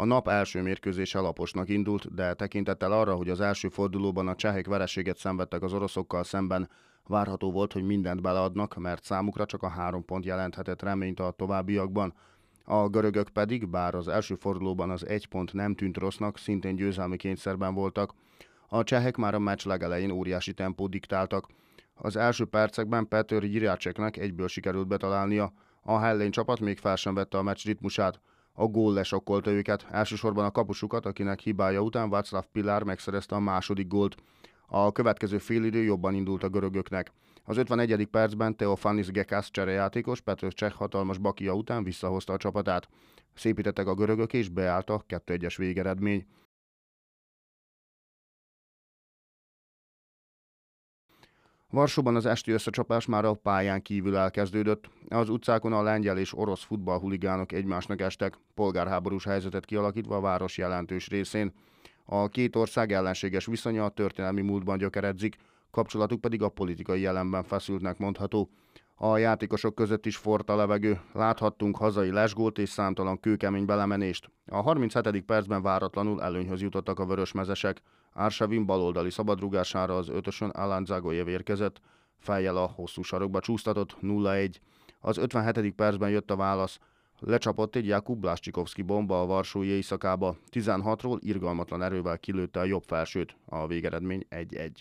A nap első mérkőzés alaposnak indult, de tekintettel arra, hogy az első fordulóban a csehek vereséget szenvedtek az oroszokkal szemben, várható volt, hogy mindent beleadnak, mert számukra csak a három pont jelenthetett reményt a továbbiakban. A görögök pedig, bár az első fordulóban az egy pont nem tűnt rossznak, szintén győzelmi kényszerben voltak. A csehek már a meccs legelején óriási tempó diktáltak. Az első percekben Petr Gyirjácseknek egyből sikerült betalálnia. A Hellén csapat még fel sem vette a meccs ritmusát. A gól lesokkolta őket, elsősorban a kapusukat, akinek hibája után Václav Pilár megszerezte a második gólt. A következő félidő jobban indult a görögöknek. Az 51. percben Teofanis Gekász cserejátékos Petr Cseh hatalmas bakia után visszahozta a csapatát. Szépítettek a görögök és beállt a 2-1-es végeredmény. Varsóban az esti összecsapás már a pályán kívül elkezdődött. Az utcákon a lengyel és orosz futballhuligánok egymásnak estek, polgárháborús helyzetet kialakítva a város jelentős részén. A két ország ellenséges viszonya a történelmi múltban gyökeredzik, kapcsolatuk pedig a politikai jelenben feszültnek mondható. A játékosok között is a levegő, láthattunk hazai lesgót és számtalan kőkemény belemenést. A 37. percben váratlanul előnyhöz jutottak a vörösmezesek. Ársevin baloldali szabadrugására az ötösön Alán Zagoyev érkezett, fejjel a hosszú sarokba csúsztatott 0-1. Az 57. percben jött a válasz. Lecsapott egy Jakub Blaszczykowski bomba a Varsói éjszakába, 16-ról irgalmatlan erővel kilőtte a jobb felsőt, a végeredmény 1-1.